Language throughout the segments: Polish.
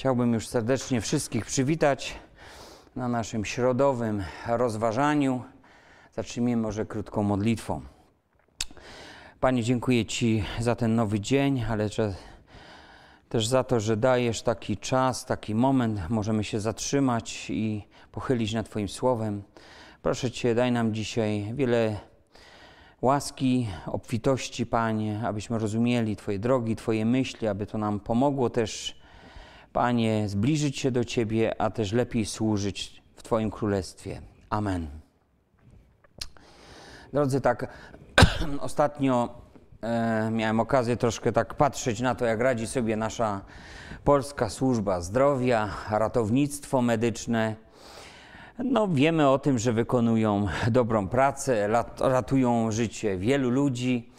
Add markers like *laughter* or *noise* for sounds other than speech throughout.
Chciałbym już serdecznie wszystkich przywitać na naszym środowym rozważaniu. Zacznijmy może krótką modlitwą. Panie, dziękuję Ci za ten nowy dzień, ale też za to, że dajesz taki czas, taki moment, możemy się zatrzymać i pochylić nad Twoim słowem. Proszę Cię, daj nam dzisiaj wiele łaski, obfitości, Panie, abyśmy rozumieli Twoje drogi, Twoje myśli, aby to nam pomogło też Panie, zbliżyć się do Ciebie, a też lepiej służyć w Twoim królestwie. Amen. Drodzy, tak *clears throat* ostatnio e, miałem okazję troszkę tak patrzeć na to, jak radzi sobie nasza polska służba zdrowia, ratownictwo medyczne. No, wiemy o tym, że wykonują dobrą pracę, ratują życie wielu ludzi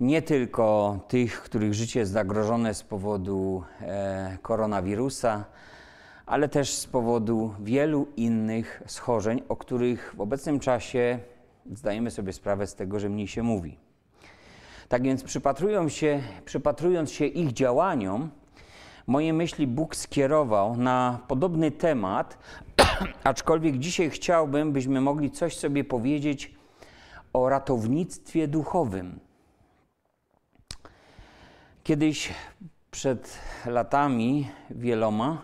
nie tylko tych, których życie jest zagrożone z powodu e, koronawirusa, ale też z powodu wielu innych schorzeń, o których w obecnym czasie zdajemy sobie sprawę z tego, że mniej się mówi. Tak więc przypatrując się, przypatrując się ich działaniom, moje myśli Bóg skierował na podobny temat, *clears throat* aczkolwiek dzisiaj chciałbym, byśmy mogli coś sobie powiedzieć o ratownictwie duchowym. Kiedyś przed latami wieloma,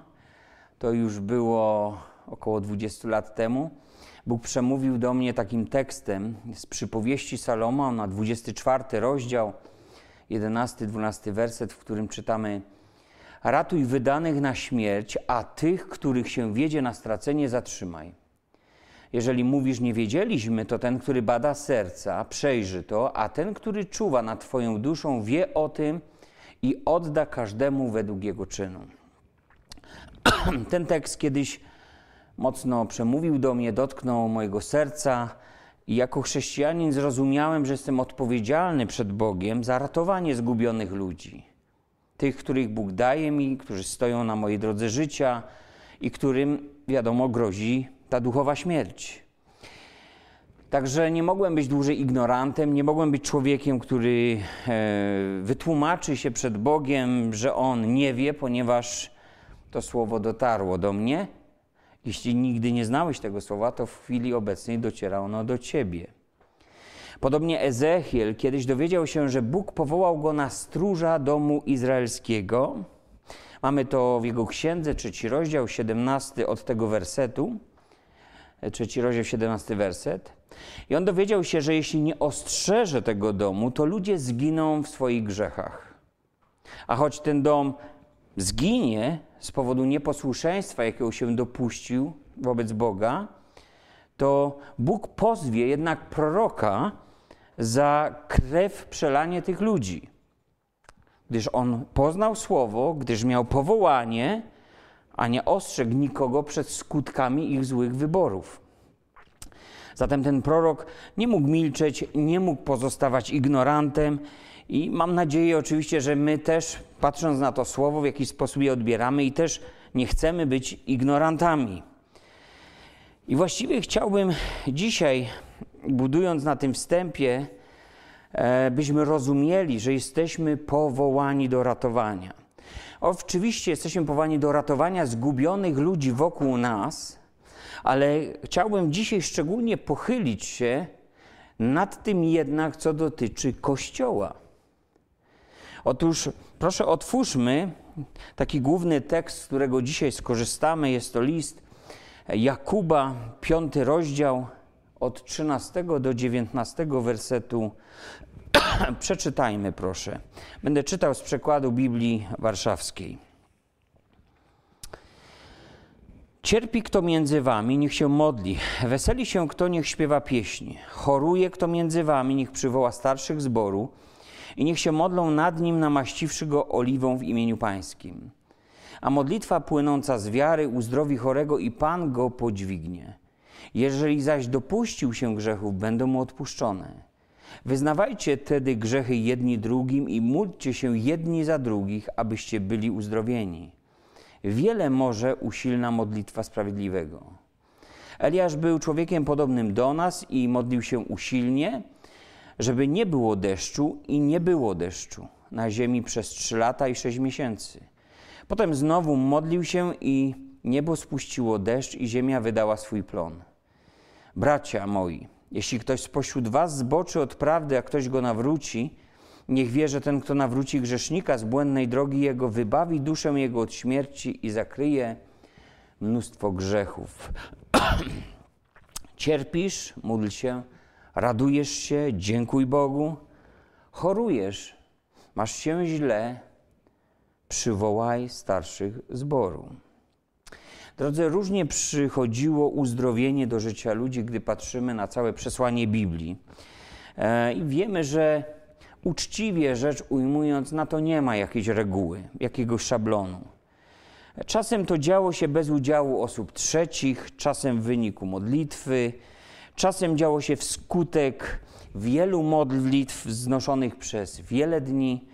to już było około 20 lat temu, Bóg przemówił do mnie takim tekstem z przypowieści Saloma na 24 rozdział, 11-12 werset, w którym czytamy: Ratuj wydanych na śmierć, a tych, których się wiedzie na stracenie, zatrzymaj. Jeżeli mówisz, nie wiedzieliśmy, to ten, który bada serca, przejrzy to, a ten, który czuwa nad Twoją duszą, wie o tym, i odda każdemu według jego czynu. *clears throat* Ten tekst kiedyś mocno przemówił do mnie, dotknął mojego serca. I jako chrześcijanin zrozumiałem, że jestem odpowiedzialny przed Bogiem za ratowanie zgubionych ludzi. Tych, których Bóg daje mi, którzy stoją na mojej drodze życia i którym, wiadomo, grozi ta duchowa śmierć. Także nie mogłem być dłużej ignorantem, nie mogłem być człowiekiem, który e, wytłumaczy się przed Bogiem, że on nie wie, ponieważ to słowo dotarło do mnie. Jeśli nigdy nie znałeś tego słowa, to w chwili obecnej dociera ono do ciebie. Podobnie Ezechiel kiedyś dowiedział się, że Bóg powołał go na stróża domu izraelskiego. Mamy to w jego księdze, trzeci rozdział, 17 od tego wersetu trzeci rozdział, 17 werset. I on dowiedział się, że jeśli nie ostrzeże tego domu, to ludzie zginą w swoich grzechach. A choć ten dom zginie z powodu nieposłuszeństwa, jakiego się dopuścił wobec Boga, to Bóg pozwie jednak proroka za krew przelanie tych ludzi. Gdyż on poznał słowo, gdyż miał powołanie, a nie ostrzegł nikogo przed skutkami ich złych wyborów. Zatem ten prorok nie mógł milczeć, nie mógł pozostawać ignorantem i mam nadzieję oczywiście, że my też, patrząc na to słowo, w jakiś sposób je odbieramy i też nie chcemy być ignorantami. I właściwie chciałbym dzisiaj, budując na tym wstępie, e, byśmy rozumieli, że jesteśmy powołani do ratowania. Oczywiście jesteśmy powołani do ratowania zgubionych ludzi wokół nas, ale chciałbym dzisiaj szczególnie pochylić się nad tym jednak, co dotyczy Kościoła. Otóż proszę otwórzmy taki główny tekst, z którego dzisiaj skorzystamy. Jest to list Jakuba, piąty rozdział, od 13 do 19 wersetu *coughs* Przeczytajmy proszę. Będę czytał z przekładu Biblii Warszawskiej. Cierpi kto między wami, niech się modli. Weseli się kto, niech śpiewa pieśni. Choruje kto między wami, niech przywoła starszych zboru i niech się modlą nad nim, namaściwszy go oliwą w imieniu pańskim. A modlitwa płynąca z wiary uzdrowi chorego i Pan go podźwignie. Jeżeli zaś dopuścił się grzechów, będą mu odpuszczone. Wyznawajcie tedy grzechy jedni drugim i módlcie się jedni za drugich, abyście byli uzdrowieni. Wiele może usilna modlitwa sprawiedliwego. Eliasz był człowiekiem podobnym do nas i modlił się usilnie, żeby nie było deszczu i nie było deszczu na ziemi przez trzy lata i sześć miesięcy. Potem znowu modlił się i niebo spuściło deszcz i ziemia wydała swój plon. Bracia moi, jeśli ktoś spośród was zboczy od prawdy, a ktoś go nawróci, niech wie, że ten, kto nawróci grzesznika z błędnej drogi jego, wybawi duszę jego od śmierci i zakryje mnóstwo grzechów. *clears throat* Cierpisz, módl się, radujesz się, dziękuj Bogu, chorujesz, masz się źle, przywołaj starszych zboru. Drodzy, różnie przychodziło uzdrowienie do życia ludzi, gdy patrzymy na całe przesłanie Biblii. E, I wiemy, że uczciwie rzecz ujmując, na to nie ma jakiejś reguły, jakiegoś szablonu. Czasem to działo się bez udziału osób trzecich, czasem w wyniku modlitwy, czasem działo się wskutek wielu modlitw znoszonych przez wiele dni,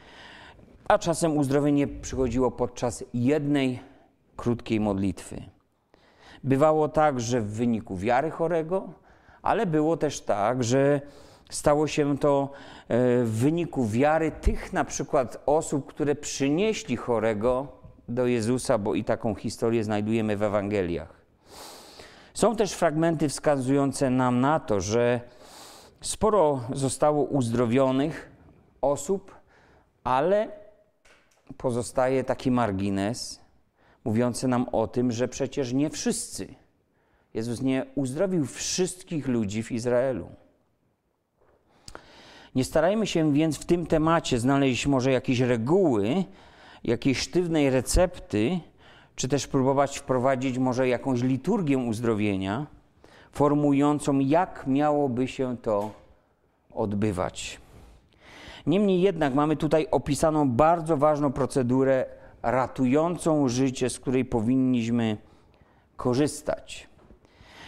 a czasem uzdrowienie przychodziło podczas jednej krótkiej modlitwy. Bywało tak, że w wyniku wiary chorego, ale było też tak, że stało się to e, w wyniku wiary tych na przykład osób, które przynieśli chorego do Jezusa, bo i taką historię znajdujemy w Ewangeliach. Są też fragmenty wskazujące nam na to, że sporo zostało uzdrowionych osób, ale pozostaje taki margines, mówiące nam o tym, że przecież nie wszyscy. Jezus nie uzdrowił wszystkich ludzi w Izraelu. Nie starajmy się więc w tym temacie znaleźć może jakieś reguły, jakiejś sztywnej recepty, czy też próbować wprowadzić może jakąś liturgię uzdrowienia, formującą, jak miałoby się to odbywać. Niemniej jednak mamy tutaj opisaną bardzo ważną procedurę ratującą życie, z której powinniśmy korzystać.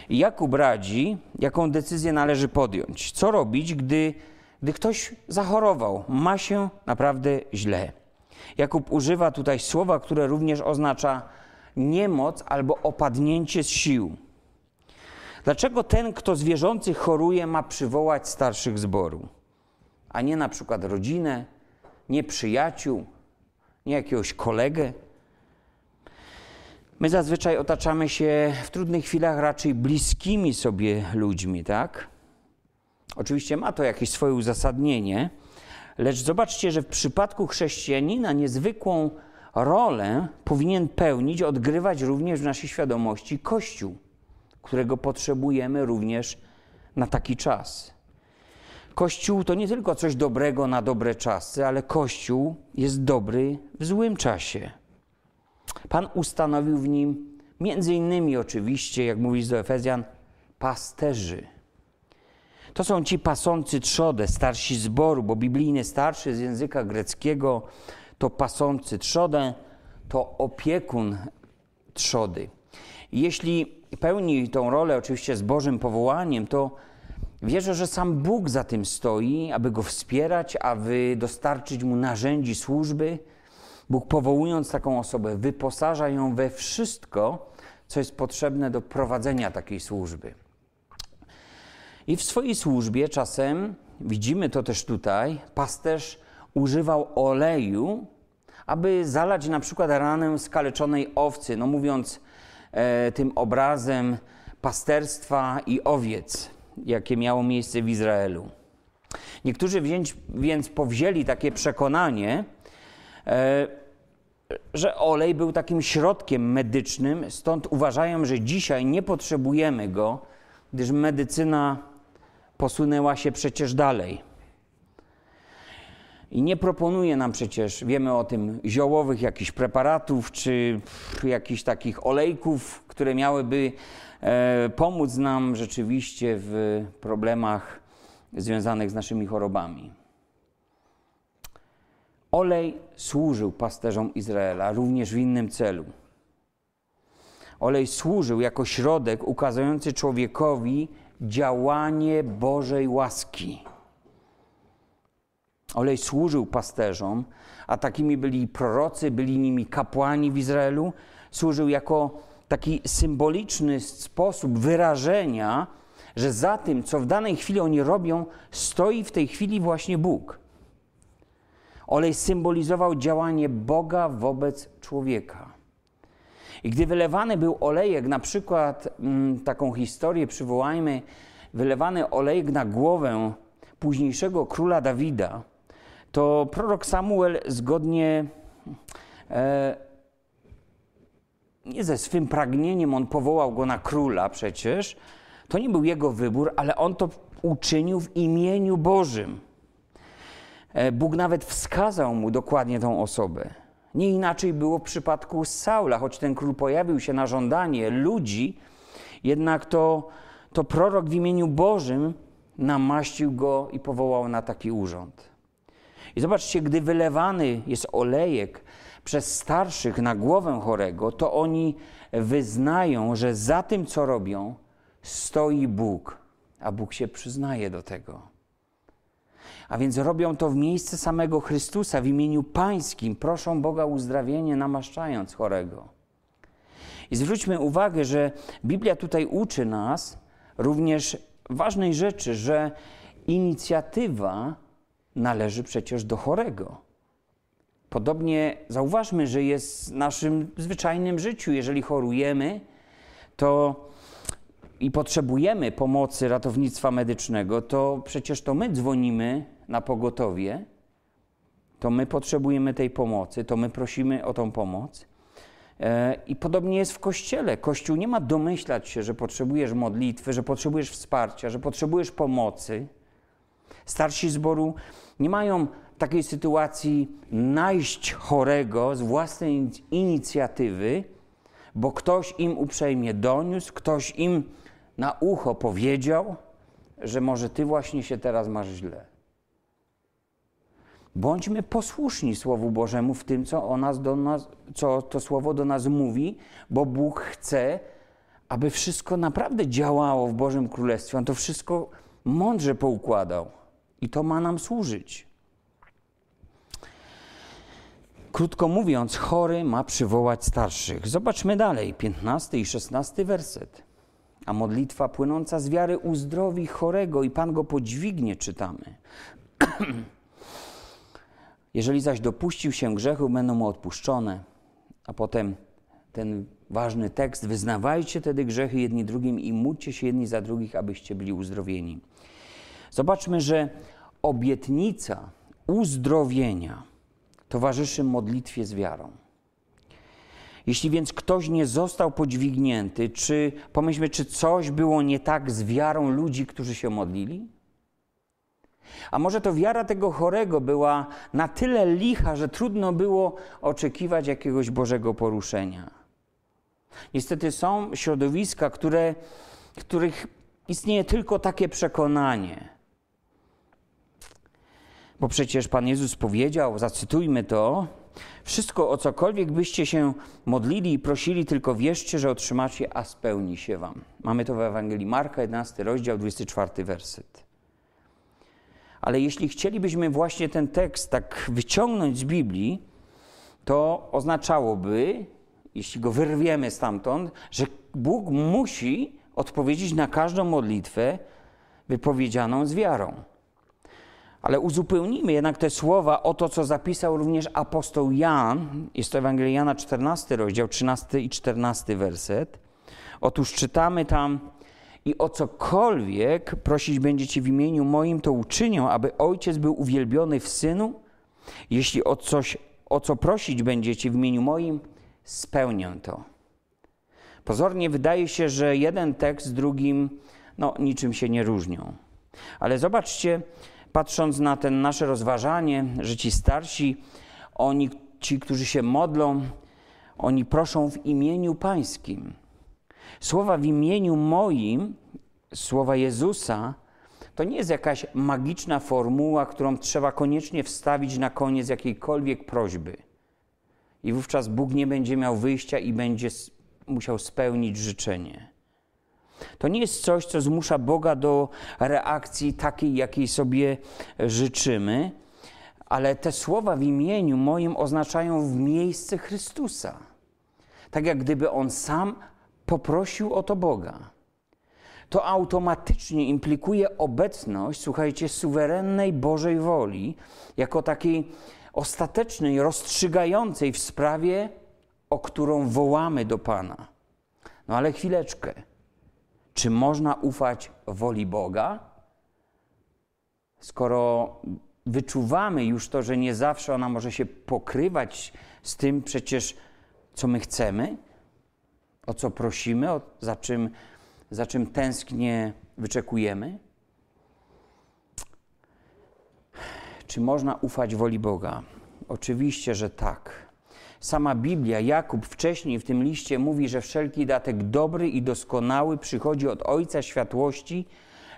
Jakub radzi, jaką decyzję należy podjąć. Co robić, gdy, gdy ktoś zachorował, ma się naprawdę źle. Jakub używa tutaj słowa, które również oznacza niemoc albo opadnięcie z sił. Dlaczego ten, kto zwierzący choruje, ma przywołać starszych zboru, a nie na przykład rodzinę, nie przyjaciół, nie jakiegoś kolegę. My zazwyczaj otaczamy się w trudnych chwilach raczej bliskimi sobie ludźmi, tak? Oczywiście ma to jakieś swoje uzasadnienie, lecz zobaczcie, że w przypadku chrześcijanina niezwykłą rolę powinien pełnić, odgrywać również w naszej świadomości Kościół, którego potrzebujemy również na taki czas. Kościół to nie tylko coś dobrego na dobre czasy, ale Kościół jest dobry w złym czasie. Pan ustanowił w nim, między innymi oczywiście, jak mówi do Efezjan, pasterzy. To są ci pasący trzodę, starsi zboru, bo biblijny starszy z języka greckiego to pasący trzodę, to opiekun trzody. Jeśli pełni tą rolę oczywiście z Bożym powołaniem, to Wierzę, że sam Bóg za tym stoi, aby go wspierać, aby dostarczyć mu narzędzi służby. Bóg powołując taką osobę, wyposaża ją we wszystko, co jest potrzebne do prowadzenia takiej służby. I w swojej służbie czasem, widzimy to też tutaj, pasterz używał oleju, aby zalać na przykład ranę skaleczonej owcy, no mówiąc e, tym obrazem pasterstwa i owiec jakie miało miejsce w Izraelu. Niektórzy więc powzięli takie przekonanie, e, że olej był takim środkiem medycznym, stąd uważają, że dzisiaj nie potrzebujemy go, gdyż medycyna posunęła się przecież dalej. I nie proponuje nam przecież, wiemy o tym, ziołowych jakichś preparatów czy jakichś takich olejków, które miałyby E, pomóc nam rzeczywiście w problemach związanych z naszymi chorobami. Olej służył pasterzom Izraela również w innym celu. Olej służył jako środek ukazujący człowiekowi działanie Bożej łaski. Olej służył pasterzom, a takimi byli prorocy, byli nimi kapłani w Izraelu. Służył jako taki symboliczny sposób wyrażenia, że za tym, co w danej chwili oni robią, stoi w tej chwili właśnie Bóg. Olej symbolizował działanie Boga wobec człowieka. I gdy wylewany był olejek, na przykład m, mm, taką historię przywołajmy, wylewany olejek na głowę późniejszego króla Dawida, to prorok Samuel zgodnie e, nie ze swym pragnieniem on powołał go na króla przecież. To nie był jego wybór, ale on to uczynił w imieniu Bożym. E, Bóg nawet wskazał mu dokładnie tą osobę. Nie inaczej było w przypadku Saula, choć ten król pojawił się na żądanie ludzi, jednak to, to prorok w imieniu Bożym namaścił go i powołał na taki urząd. I zobaczcie, gdy wylewany jest olejek przez starszych na głowę chorego, to oni wyznają, że za tym, co robią, stoi Bóg, a Bóg się przyznaje do tego. A więc robią to w miejsce samego Chrystusa, w imieniu Pańskim, proszą Boga uzdrawienie, namaszczając chorego. I zwróćmy uwagę, że Biblia tutaj uczy nas również ważnej rzeczy, że inicjatywa należy przecież do chorego. Podobnie zauważmy, że jest w naszym zwyczajnym życiu. Jeżeli chorujemy, to i potrzebujemy pomocy ratownictwa medycznego, to przecież to my dzwonimy na pogotowie, to my potrzebujemy tej pomocy, to my prosimy o tą pomoc. E, I podobnie jest w kościele. Kościół nie ma domyślać się, że potrzebujesz modlitwy, że potrzebujesz wsparcia, że potrzebujesz pomocy. Starsi zboru nie mają takiej sytuacji najść chorego z własnej inicjatywy, bo ktoś im uprzejmie doniósł, ktoś im na ucho powiedział, że może ty właśnie się teraz masz źle. Bądźmy posłuszni Słowu Bożemu w tym, co, o nas do nas, co to Słowo do nas mówi, bo Bóg chce, aby wszystko naprawdę działało w Bożym Królestwie. On to wszystko mądrze poukładał i to ma nam służyć. Krótko mówiąc, chory ma przywołać starszych. Zobaczmy dalej, 15 i 16 werset. A modlitwa płynąca z wiary uzdrowi chorego i Pan go podźwignie, czytamy. *clears throat* Jeżeli zaś dopuścił się grzechu, będą mu odpuszczone. A potem ten ważny tekst: wyznawajcie tedy grzechy jedni drugim i módlcie się jedni za drugich, abyście byli uzdrowieni. Zobaczmy, że obietnica uzdrowienia towarzyszy modlitwie z wiarą. Jeśli więc ktoś nie został podźwignięty, czy pomyślmy, czy coś było nie tak z wiarą ludzi, którzy się modlili? A może to wiara tego chorego była na tyle licha, że trudno było oczekiwać jakiegoś Bożego poruszenia. Niestety są środowiska, które, których istnieje tylko takie przekonanie, bo przecież Pan Jezus powiedział, zacytujmy to, wszystko o cokolwiek byście się modlili i prosili, tylko wierzcie, że otrzymacie, a spełni się wam. Mamy to w Ewangelii Marka, 11 rozdział, 24 werset. Ale jeśli chcielibyśmy właśnie ten tekst tak wyciągnąć z Biblii, to oznaczałoby, jeśli go wyrwiemy stamtąd, że Bóg musi odpowiedzieć na każdą modlitwę wypowiedzianą z wiarą. Ale uzupełnijmy jednak te słowa o to, co zapisał również apostoł Jan. Jest to Ewangelia Jana 14, rozdział 13 i 14 werset. Otóż czytamy tam i o cokolwiek prosić będziecie w imieniu moim, to uczynię, aby Ojciec był uwielbiony w Synu. Jeśli o coś, o co prosić będziecie w imieniu moim, spełnię to. Pozornie wydaje się, że jeden tekst z drugim no, niczym się nie różnią. Ale zobaczcie, Patrząc na ten nasze rozważanie, że ci starsi, oni, ci, którzy się modlą, oni proszą w imieniu Pańskim. Słowa w imieniu moim, słowa Jezusa, to nie jest jakaś magiczna formuła, którą trzeba koniecznie wstawić na koniec jakiejkolwiek prośby. I wówczas Bóg nie będzie miał wyjścia i będzie musiał spełnić życzenie. To nie jest coś, co zmusza Boga do reakcji takiej, jakiej sobie życzymy, ale te słowa w imieniu moim oznaczają w miejsce Chrystusa. Tak jak gdyby on sam poprosił o to Boga. To automatycznie implikuje obecność, słuchajcie, suwerennej Bożej woli, jako takiej ostatecznej, rozstrzygającej w sprawie, o którą wołamy do Pana. No ale chwileczkę. Czy można ufać woli Boga, skoro wyczuwamy już to, że nie zawsze ona może się pokrywać z tym przecież, co my chcemy, o co prosimy, o, za, czym, za czym tęsknie wyczekujemy? Czy można ufać woli Boga? Oczywiście, że tak. Sama Biblia, Jakub wcześniej w tym liście mówi, że wszelki datek dobry i doskonały przychodzi od Ojca Światłości,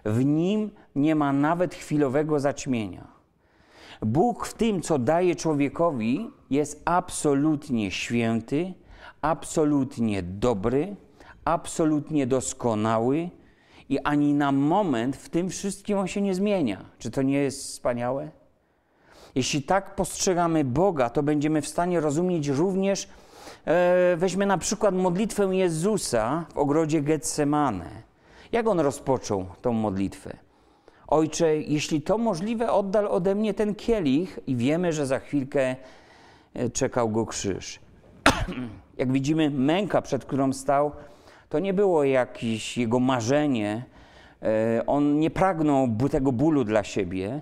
w nim nie ma nawet chwilowego zaćmienia. Bóg w tym, co daje człowiekowi, jest absolutnie święty, absolutnie dobry, absolutnie doskonały i ani na moment w tym wszystkim on się nie zmienia. Czy to nie jest wspaniałe? Jeśli tak postrzegamy Boga, to będziemy w stanie rozumieć również, e, weźmy na przykład modlitwę Jezusa w ogrodzie Getsemane. Jak on rozpoczął tą modlitwę? Ojcze, jeśli to możliwe, oddal ode mnie ten kielich i wiemy, że za chwilkę e, czekał go krzyż. *clears throat* Jak widzimy, męka, przed którą stał, to nie było jakieś jego marzenie. E, on nie pragnął tego bólu dla siebie,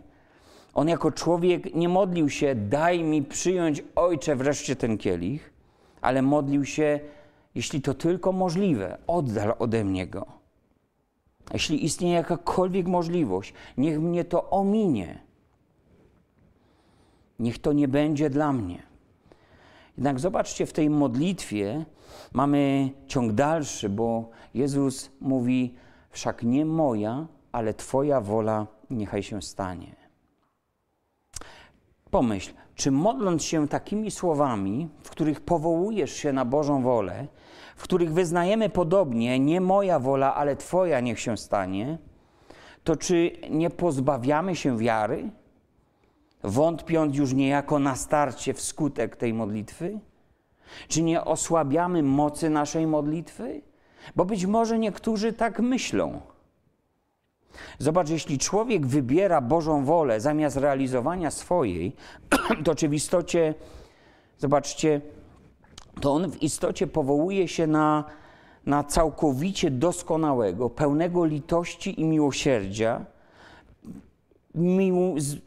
on jako człowiek nie modlił się, daj mi przyjąć, ojcze, wreszcie ten kielich, ale modlił się, jeśli to tylko możliwe, oddal ode mnie go. Jeśli istnieje jakakolwiek możliwość, niech mnie to ominie. Niech to nie będzie dla mnie. Jednak zobaczcie, w tej modlitwie mamy ciąg dalszy, bo Jezus mówi: Wszak nie moja, ale Twoja wola niechaj się stanie. Pomyśl, czy modląc się takimi słowami, w których powołujesz się na Bożą wolę, w których wyznajemy podobnie, nie moja wola, ale Twoja niech się stanie, to czy nie pozbawiamy się wiary, wątpiąc już niejako na starcie w skutek tej modlitwy? Czy nie osłabiamy mocy naszej modlitwy? Bo być może niektórzy tak myślą. Zobacz, jeśli człowiek wybiera Bożą wolę zamiast realizowania swojej, *clears throat* to czy w istocie, zobaczcie, to on w istocie powołuje się na, na całkowicie doskonałego, pełnego litości i miłosierdzia,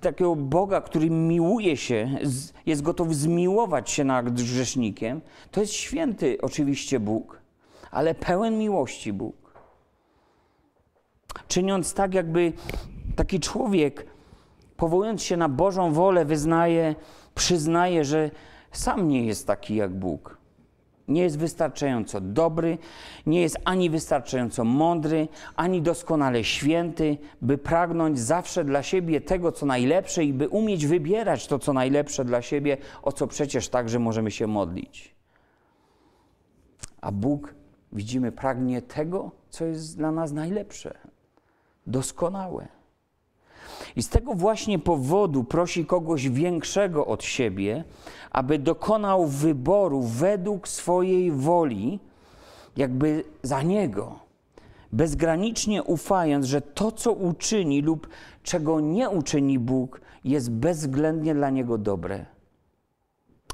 takiego Boga, który miłuje się, jest gotów zmiłować się nad grzesznikiem. To jest święty oczywiście Bóg, ale pełen miłości Bóg czyniąc tak, jakby taki człowiek, powołując się na Bożą wolę, wyznaje, przyznaje, że sam nie jest taki jak Bóg. Nie jest wystarczająco dobry, nie jest ani wystarczająco mądry, ani doskonale święty, by pragnąć zawsze dla siebie tego, co najlepsze i by umieć wybierać to, co najlepsze dla siebie, o co przecież także możemy się modlić. A Bóg, widzimy, pragnie tego, co jest dla nas najlepsze doskonałe. I z tego właśnie powodu prosi kogoś większego od siebie, aby dokonał wyboru według swojej woli, jakby za niego, bezgranicznie ufając, że to, co uczyni lub czego nie uczyni Bóg, jest bezwzględnie dla niego dobre,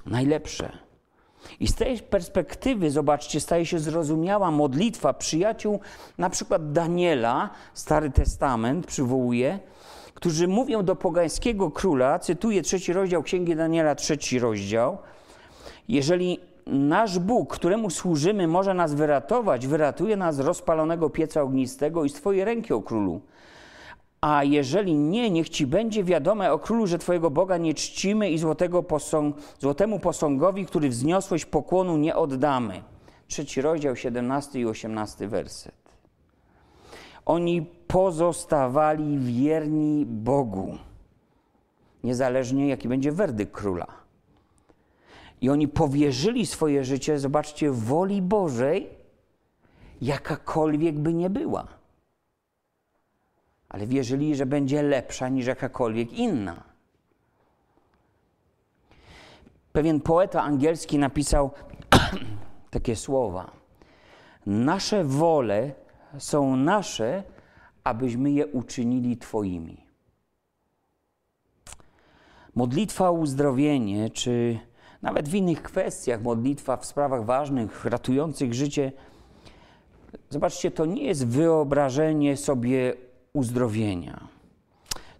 najlepsze. I z tej perspektywy, zobaczcie, staje się zrozumiała modlitwa przyjaciół, na przykład Daniela, Stary Testament przywołuje, którzy mówią do pogańskiego króla, cytuję trzeci rozdział Księgi Daniela, trzeci rozdział, jeżeli nasz Bóg, któremu służymy, może nas wyratować, wyratuje nas z rozpalonego pieca ognistego i z Twojej ręki, o królu. A jeżeli nie, niech ci będzie wiadome o królu, że twojego Boga nie czcimy i złotego posąg, złotemu posągowi, który wzniosłeś pokłonu, nie oddamy. Trzeci rozdział, 17 i 18 werset. Oni pozostawali wierni Bogu, niezależnie jaki będzie werdykt króla. I oni powierzyli swoje życie, zobaczcie, woli Bożej, jakakolwiek by nie była ale wierzyli, że będzie lepsza niż jakakolwiek inna. Pewien poeta angielski napisał *clears throat* takie słowa: Nasze wole są nasze, abyśmy je uczynili Twoimi. Modlitwa o uzdrowienie, czy nawet w innych kwestiach, modlitwa w sprawach ważnych, ratujących życie. Zobaczcie, to nie jest wyobrażenie sobie uzdrowienia.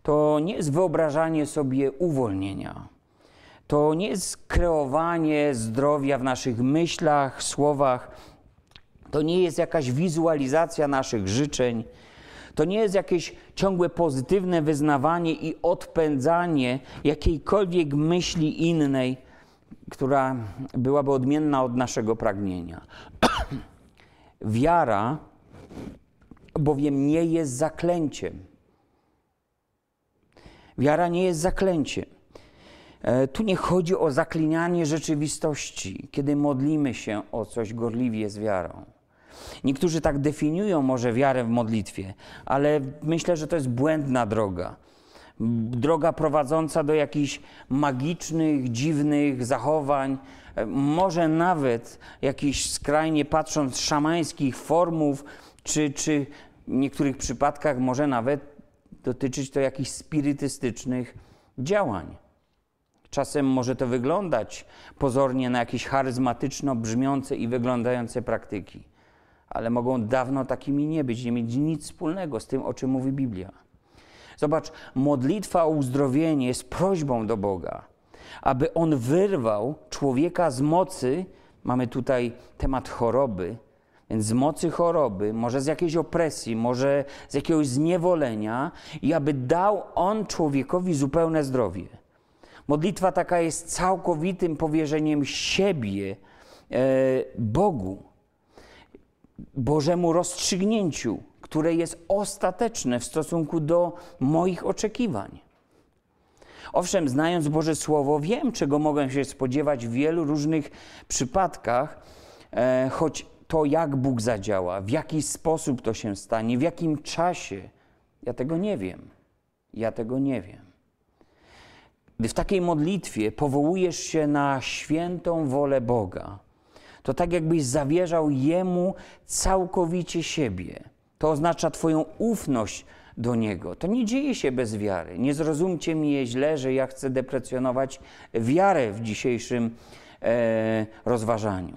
To nie jest wyobrażanie sobie uwolnienia. To nie jest kreowanie zdrowia w naszych myślach, słowach. To nie jest jakaś wizualizacja naszych życzeń. To nie jest jakieś ciągłe pozytywne wyznawanie i odpędzanie jakiejkolwiek myśli innej, która byłaby odmienna od naszego pragnienia. *clears throat* Wiara bowiem nie jest zaklęciem. Wiara nie jest zaklęciem. E, tu nie chodzi o zaklinanie rzeczywistości, kiedy modlimy się o coś gorliwie z wiarą. Niektórzy tak definiują może wiarę w modlitwie, ale myślę, że to jest błędna droga. Droga prowadząca do jakichś magicznych, dziwnych zachowań, e, może nawet jakichś skrajnie patrząc szamańskich formów czy, czy w niektórych przypadkach może nawet dotyczyć to jakichś spirytystycznych działań. Czasem może to wyglądać pozornie na jakieś charyzmatyczno brzmiące i wyglądające praktyki, ale mogą dawno takimi nie być, nie mieć nic wspólnego z tym, o czym mówi Biblia. Zobacz, modlitwa o uzdrowienie jest prośbą do Boga, aby On wyrwał człowieka z mocy, mamy tutaj temat choroby, więc z mocy choroby, może z jakiejś opresji, może z jakiegoś zniewolenia, i aby dał on człowiekowi zupełne zdrowie. Modlitwa taka jest całkowitym powierzeniem siebie e, Bogu, Bożemu rozstrzygnięciu, które jest ostateczne w stosunku do moich oczekiwań. Owszem, znając Boże Słowo, wiem, czego mogę się spodziewać w wielu różnych przypadkach, e, choć to, jak Bóg zadziała, w jaki sposób to się stanie, w jakim czasie, ja tego nie wiem. Ja tego nie wiem. Gdy w takiej modlitwie powołujesz się na świętą wolę Boga, to tak jakbyś zawierzał Jemu całkowicie siebie. To oznacza Twoją ufność do Niego. To nie dzieje się bez wiary. Nie zrozumcie mnie źle, że ja chcę deprecjonować wiarę w dzisiejszym e, rozważaniu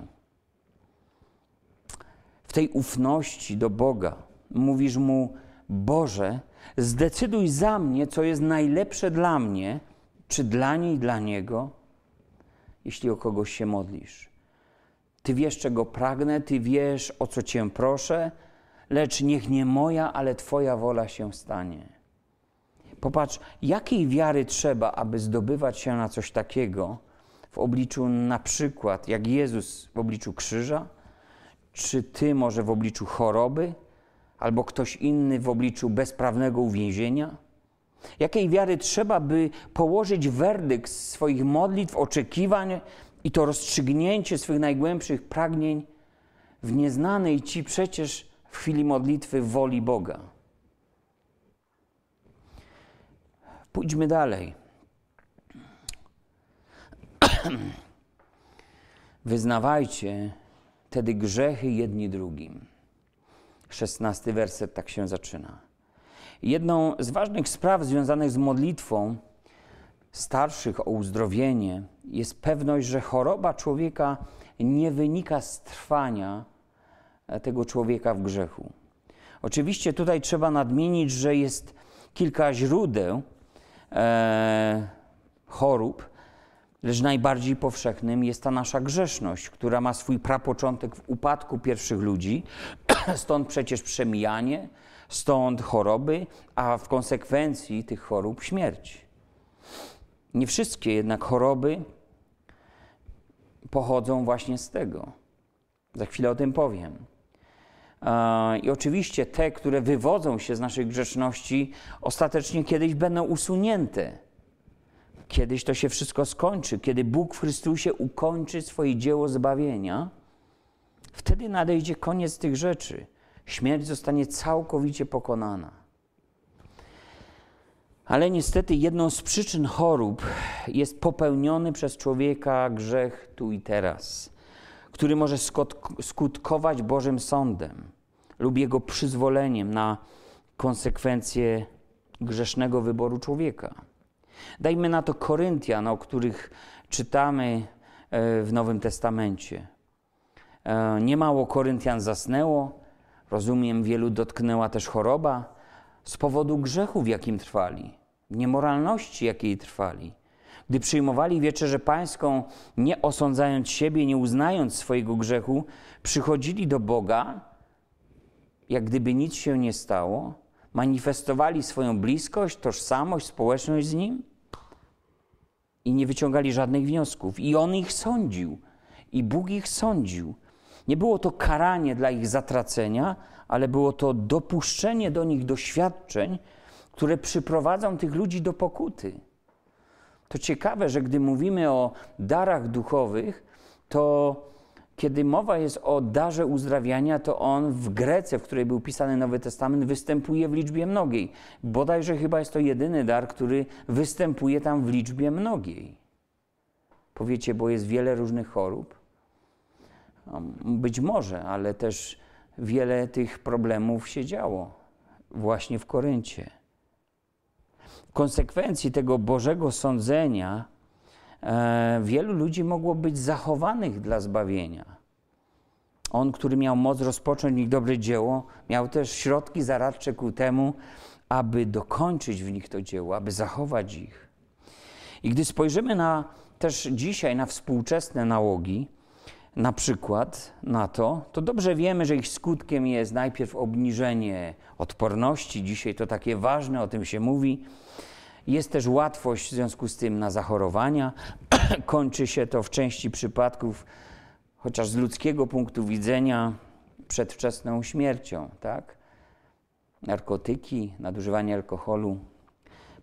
w tej ufności do Boga. Mówisz mu: Boże, zdecyduj za mnie, co jest najlepsze dla mnie, czy dla niej, dla niego. Jeśli o kogoś się modlisz, ty wiesz, czego pragnę, ty wiesz, o co cię proszę, lecz niech nie moja, ale Twoja wola się stanie. Popatrz, jakiej wiary trzeba, aby zdobywać się na coś takiego w obliczu na przykład jak Jezus w obliczu krzyża, czy ty może w obliczu choroby, albo ktoś inny w obliczu bezprawnego uwięzienia? Jakiej wiary trzeba, by położyć werdykt swoich modlitw, oczekiwań i to rozstrzygnięcie swych najgłębszych pragnień w nieznanej ci przecież w chwili modlitwy woli Boga? Pójdźmy dalej. *clears throat* Wyznawajcie tedy grzechy jedni drugim. Szesnasty werset tak się zaczyna. Jedną z ważnych spraw związanych z modlitwą starszych o uzdrowienie jest pewność, że choroba człowieka nie wynika z trwania tego człowieka w grzechu. Oczywiście tutaj trzeba nadmienić, że jest kilka źródeł e, chorób, Lecz najbardziej powszechnym jest ta nasza grzeszność, która ma swój prapoczątek w upadku pierwszych ludzi, *clears throat* stąd przecież przemijanie, stąd choroby, a w konsekwencji tych chorób śmierć. Nie wszystkie jednak choroby pochodzą właśnie z tego. Za chwilę o tym powiem. I oczywiście te, które wywodzą się z naszej grzeczności, ostatecznie kiedyś będą usunięte Kiedyś to się wszystko skończy. Kiedy Bóg w Chrystusie ukończy swoje dzieło zbawienia, wtedy nadejdzie koniec tych rzeczy. Śmierć zostanie całkowicie pokonana. Ale niestety jedną z przyczyn chorób jest popełniony przez człowieka grzech tu i teraz, który może skutkować Bożym sądem lub jego przyzwoleniem na konsekwencje grzesznego wyboru człowieka. Dajmy na to Koryntian, o których czytamy e, w Nowym Testamencie. E, Niemało Koryntian zasnęło, rozumiem, wielu dotknęła też choroba z powodu grzechu, w jakim trwali, niemoralności, jakiej trwali. Gdy przyjmowali wieczerzę pańską, nie osądzając siebie, nie uznając swojego grzechu, przychodzili do Boga, jak gdyby nic się nie stało manifestowali swoją bliskość, tożsamość, społeczność z Nim i nie wyciągali żadnych wniosków. I On ich sądził, i Bóg ich sądził. Nie było to karanie dla ich zatracenia, ale było to dopuszczenie do nich doświadczeń, które przyprowadzą tych ludzi do pokuty. To ciekawe, że gdy mówimy o darach duchowych, to kiedy mowa jest o darze uzdrawiania, to on w Grece, w której był pisany Nowy Testament, występuje w liczbie mnogiej. Bodajże chyba jest to jedyny dar, który występuje tam w liczbie mnogiej. Powiecie, bo jest wiele różnych chorób? No, być może, ale też wiele tych problemów się działo właśnie w Koryncie. konsekwencji tego Bożego sądzenia E, wielu ludzi mogło być zachowanych dla zbawienia. On, który miał moc rozpocząć ich dobre dzieło, miał też środki zaradcze ku temu, aby dokończyć w nich to dzieło, aby zachować ich. I gdy spojrzymy na też dzisiaj na współczesne nałogi, na przykład na to, to dobrze wiemy, że ich skutkiem jest najpierw obniżenie odporności. Dzisiaj to takie ważne, o tym się mówi. Jest też łatwość w związku z tym na zachorowania. *clears throat* Kończy się to w części przypadków, chociaż z ludzkiego punktu widzenia, przedwczesną śmiercią. Tak? Narkotyki, nadużywanie alkoholu,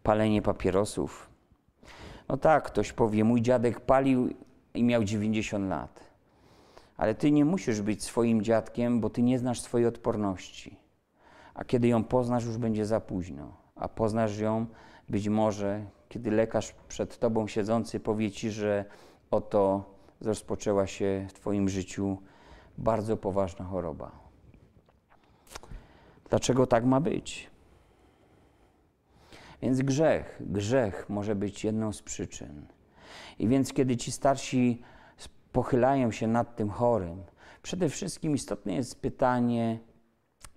palenie papierosów. No tak, ktoś powie, mój dziadek palił i miał 90 lat. Ale ty nie musisz być swoim dziadkiem, bo ty nie znasz swojej odporności. A kiedy ją poznasz, już będzie za późno. A poznasz ją, być może, kiedy lekarz przed tobą siedzący powie ci, że oto rozpoczęła się w twoim życiu bardzo poważna choroba. Dlaczego tak ma być? Więc grzech, grzech może być jedną z przyczyn. I więc kiedy ci starsi pochylają się nad tym chorym, przede wszystkim istotne jest pytanie,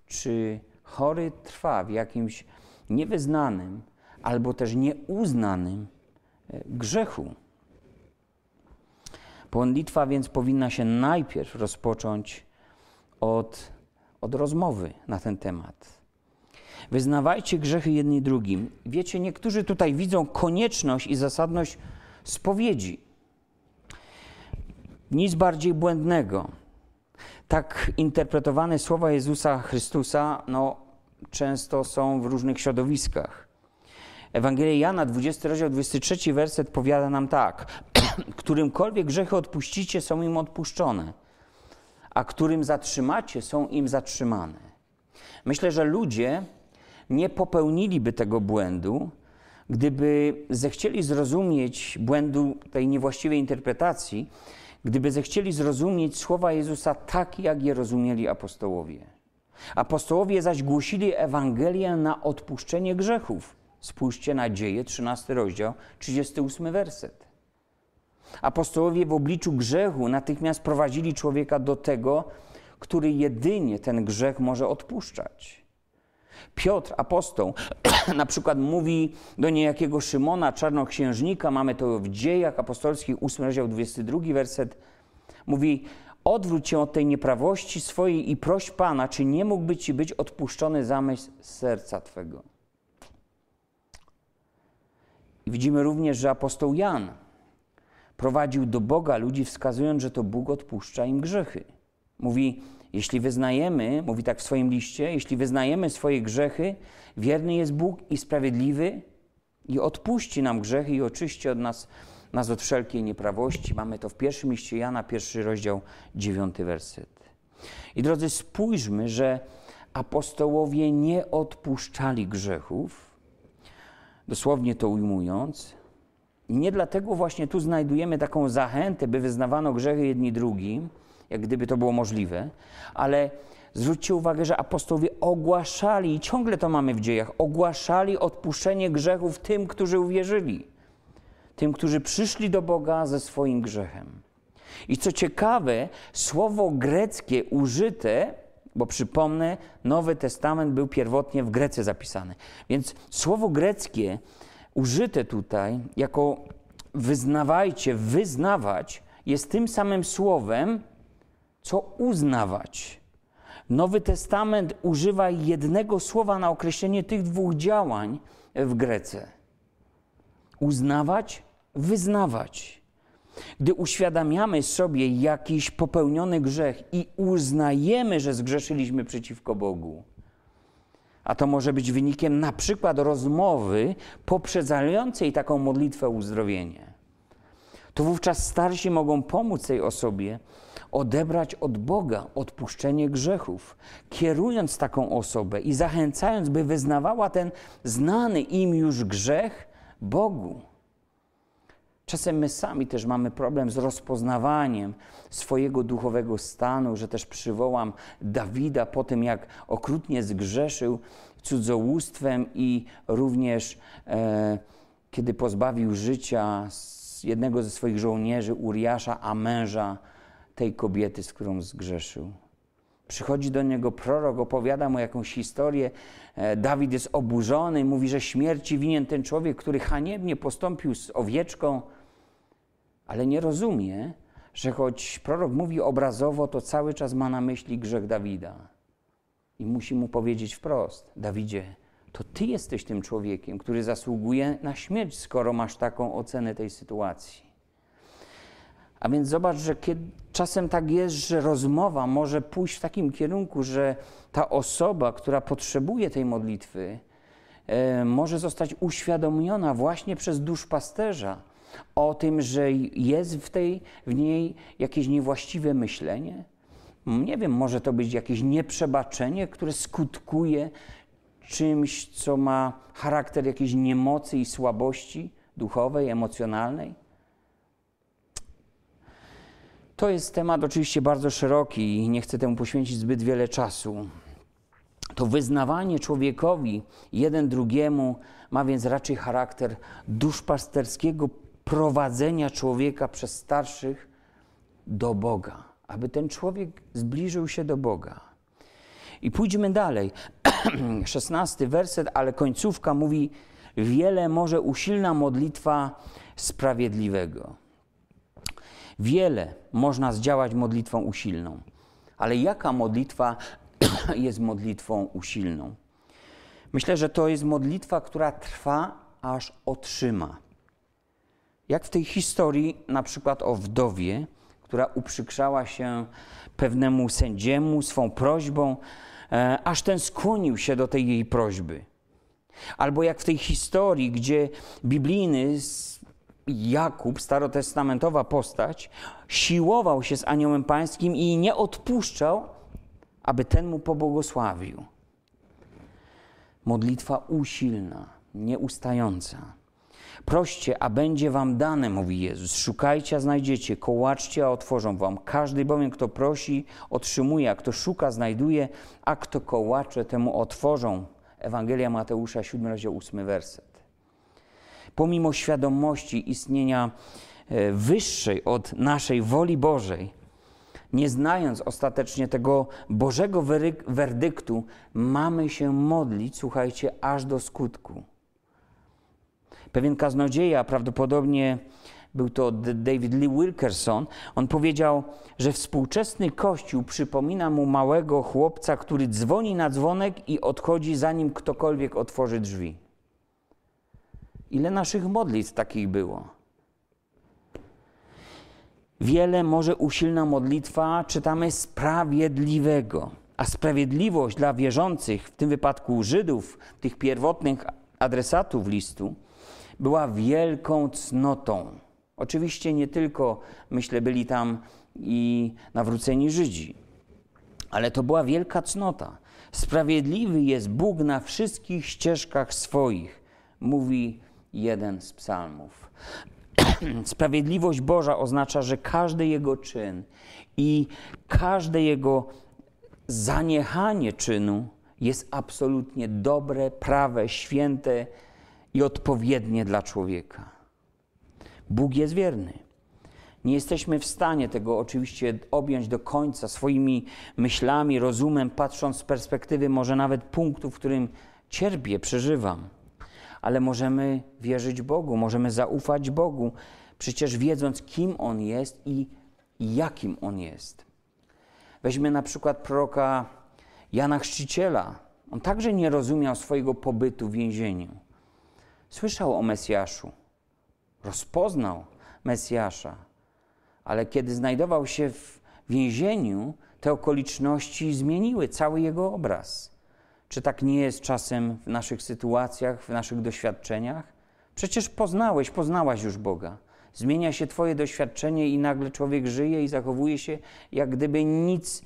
czy chory trwa w jakimś niewyznanym, albo też nieuznanym e, grzechu. Modlitwa więc powinna się najpierw rozpocząć od, od rozmowy na ten temat. Wyznawajcie grzechy jedni drugim. Wiecie, niektórzy tutaj widzą konieczność i zasadność spowiedzi. Nic bardziej błędnego. Tak interpretowane słowa Jezusa Chrystusa no, często są w różnych środowiskach. Ewangelia Jana, 20 rozdział, 23 werset powiada nam tak. *clears throat* Którymkolwiek grzechy odpuścicie, są im odpuszczone, a którym zatrzymacie, są im zatrzymane. Myślę, że ludzie nie popełniliby tego błędu, gdyby zechcieli zrozumieć błędu tej niewłaściwej interpretacji, gdyby zechcieli zrozumieć słowa Jezusa tak, jak je rozumieli apostołowie. Apostołowie zaś głosili Ewangelię na odpuszczenie grzechów. Spójrzcie na dzieje, 13 rozdział, 38 werset. Apostołowie w obliczu grzechu natychmiast prowadzili człowieka do tego, który jedynie ten grzech może odpuszczać. Piotr, apostoł, *clears throat* na przykład mówi do niejakiego Szymona, czarnoksiężnika, mamy to w dziejach apostolskich, 8 rozdział 22 werset, mówi, odwróć się od tej nieprawości swojej i proś Pana, czy nie mógłby Ci być odpuszczony zamysł serca Twego. Widzimy również, że apostoł Jan prowadził do Boga ludzi, wskazując, że to Bóg odpuszcza im grzechy. Mówi, jeśli wyznajemy, mówi tak w swoim liście, jeśli wyznajemy swoje grzechy, wierny jest Bóg i sprawiedliwy i odpuści nam grzechy i oczyści od nas, nas od wszelkiej nieprawości. Mamy to w pierwszym liście Jana, pierwszy rozdział, dziewiąty werset. I drodzy, spójrzmy, że apostołowie nie odpuszczali grzechów, dosłownie to ujmując. I nie dlatego właśnie tu znajdujemy taką zachętę, by wyznawano grzechy jedni drugim, jak gdyby to było możliwe, ale zwróćcie uwagę, że apostołowie ogłaszali, i ciągle to mamy w dziejach, ogłaszali odpuszczenie grzechów tym, którzy uwierzyli, tym, którzy przyszli do Boga ze swoim grzechem. I co ciekawe, słowo greckie użyte bo przypomnę, Nowy Testament był pierwotnie w Grece zapisany. Więc słowo greckie użyte tutaj jako wyznawajcie, wyznawać jest tym samym słowem, co uznawać. Nowy Testament używa jednego słowa na określenie tych dwóch działań w Grece: uznawać, wyznawać. Gdy uświadamiamy sobie jakiś popełniony grzech i uznajemy, że zgrzeszyliśmy przeciwko Bogu, a to może być wynikiem na przykład rozmowy poprzedzającej taką modlitwę uzdrowienie, to wówczas starsi mogą pomóc tej osobie odebrać od Boga odpuszczenie grzechów, kierując taką osobę i zachęcając, by wyznawała ten znany im już grzech Bogu. Czasem my sami też mamy problem z rozpoznawaniem swojego duchowego stanu, że też przywołam Dawida po tym, jak okrutnie zgrzeszył cudzołóstwem i również e, kiedy pozbawił życia jednego ze swoich żołnierzy, Uriasza, a męża tej kobiety, z którą zgrzeszył. Przychodzi do niego prorok, opowiada mu jakąś historię. E, Dawid jest oburzony, mówi, że śmierci winien ten człowiek, który haniebnie postąpił z owieczką ale nie rozumie, że choć prorok mówi obrazowo, to cały czas ma na myśli grzech Dawida. I musi mu powiedzieć wprost: Dawidzie, to ty jesteś tym człowiekiem, który zasługuje na śmierć, skoro masz taką ocenę tej sytuacji. A więc zobacz, że kiedy, czasem tak jest, że rozmowa może pójść w takim kierunku, że ta osoba, która potrzebuje tej modlitwy, e, może zostać uświadomiona właśnie przez dusz pasterza, o tym, że jest w, tej, w niej jakieś niewłaściwe myślenie. Nie wiem, może to być jakieś nieprzebaczenie, które skutkuje czymś, co ma charakter jakiejś niemocy i słabości duchowej, emocjonalnej. To jest temat oczywiście bardzo szeroki i nie chcę temu poświęcić zbyt wiele czasu. To wyznawanie człowiekowi jeden drugiemu ma więc raczej charakter duszpasterskiego prowadzenia człowieka przez starszych do Boga, aby ten człowiek zbliżył się do Boga. I pójdźmy dalej. *clears throat* szesnasty werset, ale końcówka mówi: Wiele może usilna modlitwa sprawiedliwego. Wiele można zdziałać modlitwą usilną. Ale jaka modlitwa *clears throat* jest modlitwą usilną? Myślę, że to jest modlitwa, która trwa, aż otrzyma. Jak w tej historii na przykład o wdowie, która uprzykrzała się pewnemu sędziemu swą prośbą, e, aż ten skłonił się do tej jej prośby. Albo jak w tej historii, gdzie biblijny Jakub, starotestamentowa postać, siłował się z aniołem pańskim i nie odpuszczał, aby ten mu pobłogosławił. Modlitwa usilna, nieustająca. Proście, a będzie wam dane, mówi Jezus. Szukajcie, a znajdziecie, kołaczcie, a otworzą wam. Każdy bowiem, kto prosi, otrzymuje, a kto szuka, znajduje, a kto kołacze, temu otworzą. Ewangelia Mateusza, 7 rozdział, 8 werset. Pomimo świadomości istnienia e, wyższej od naszej woli Bożej, nie znając ostatecznie tego Bożego werdyktu, mamy się modlić, słuchajcie, aż do skutku pewien kaznodzieja, prawdopodobnie był to David Lee Wilkerson, on powiedział, że współczesny kościół przypomina mu małego chłopca, który dzwoni na dzwonek i odchodzi, zanim ktokolwiek otworzy drzwi. Ile naszych modlitw takich było? Wiele może usilna modlitwa czytamy sprawiedliwego, a sprawiedliwość dla wierzących, w tym wypadku Żydów, tych pierwotnych adresatów listu, była wielką cnotą. Oczywiście nie tylko, myślę, byli tam i nawróceni Żydzi, ale to była wielka cnota. Sprawiedliwy jest Bóg na wszystkich ścieżkach swoich, mówi jeden z psalmów. *clears throat* Sprawiedliwość Boża oznacza, że każdy jego czyn i każde jego zaniechanie czynu jest absolutnie dobre, prawe, święte, i odpowiednie dla człowieka. Bóg jest wierny. Nie jesteśmy w stanie tego oczywiście objąć do końca swoimi myślami, rozumem, patrząc z perspektywy może nawet punktu, w którym cierpię, przeżywam. Ale możemy wierzyć Bogu, możemy zaufać Bogu, przecież wiedząc, kim On jest i jakim On jest. Weźmy na przykład proroka Jana Chrzciciela. On także nie rozumiał swojego pobytu w więzieniu słyszał o Mesjaszu, rozpoznał Mesjasza, ale kiedy znajdował się w więzieniu, te okoliczności zmieniły cały jego obraz. Czy tak nie jest czasem w naszych sytuacjach, w naszych doświadczeniach? Przecież poznałeś, poznałaś już Boga. Zmienia się Twoje doświadczenie i nagle człowiek żyje i zachowuje się, jak gdyby nic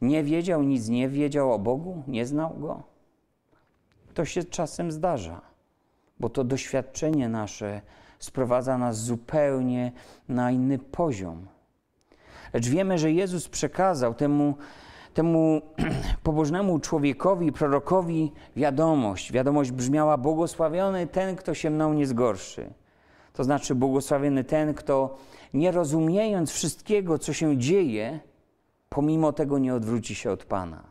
nie wiedział, nic nie wiedział o Bogu, nie znał Go. To się czasem zdarza bo to doświadczenie nasze sprowadza nas zupełnie na inny poziom. Lecz wiemy, że Jezus przekazał temu, temu *clears throat* pobożnemu człowiekowi, prorokowi wiadomość. Wiadomość brzmiała: Błogosławiony ten, kto się mną nie zgorszy. To znaczy, błogosławiony ten, kto nie rozumiejąc wszystkiego, co się dzieje, pomimo tego nie odwróci się od Pana.